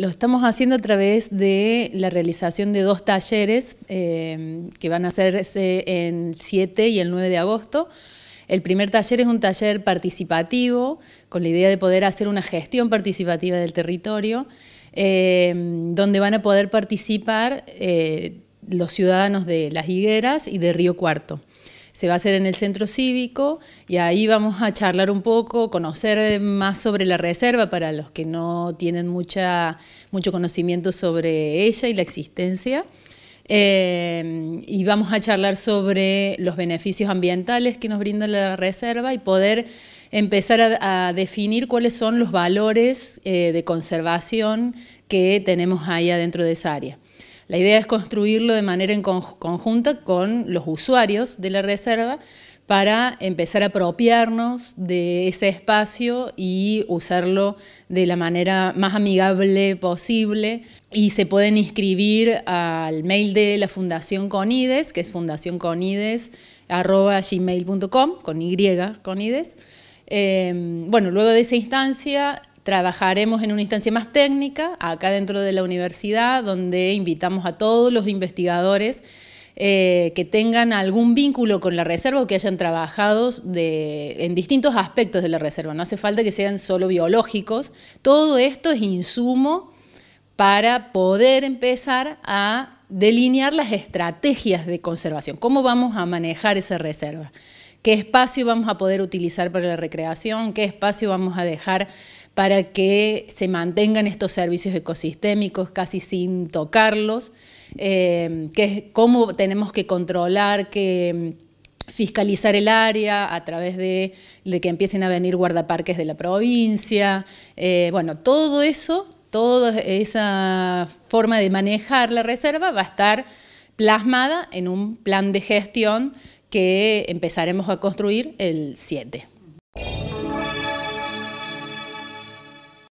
Lo estamos haciendo a través de la realización de dos talleres eh, que van a hacerse el 7 y el 9 de agosto. El primer taller es un taller participativo, con la idea de poder hacer una gestión participativa del territorio, eh, donde van a poder participar eh, los ciudadanos de Las Higueras y de Río Cuarto se va a hacer en el centro cívico y ahí vamos a charlar un poco, conocer más sobre la reserva para los que no tienen mucho conocimiento sobre ella y la existencia. Eh, y vamos a charlar sobre los beneficios ambientales que nos brinda la reserva y poder empezar a, definir cuáles son los valores eh, de conservación que tenemos ahí adentro de esa área. La idea es construirlo de manera en conjunta con los usuarios de la reserva para empezar a apropiarnos de ese espacio y usarlo de la manera más amigable posible. Y se pueden inscribir al mail de la Fundación Conides, que es fundacionconides.com, con Y, Conides. Em, bueno, luego de esa instancia Trabajaremos en una instancia más técnica, acá dentro de la universidad, donde invitamos a todos los investigadores eh, que tengan algún vínculo con la reserva o que hayan trabajado en distintos aspectos de la reserva. No hace falta que sean solo biológicos. Todo esto es insumo para poder empezar a delinear las estrategias de conservación, cómo vamos a manejar esa reserva qué espacio vamos a poder utilizar para la recreación, qué espacio vamos a dejar para que se mantengan estos servicios ecosistémicos casi sin tocarlos, eh, cómo tenemos que controlar que mm, fiscalizar el área a través de, que empiecen a venir guardaparques de la provincia, eh, bueno, todo eso, toda esa forma de manejar la reserva va a estar plasmada en un plan de gestión que empezaremos a construir el 7.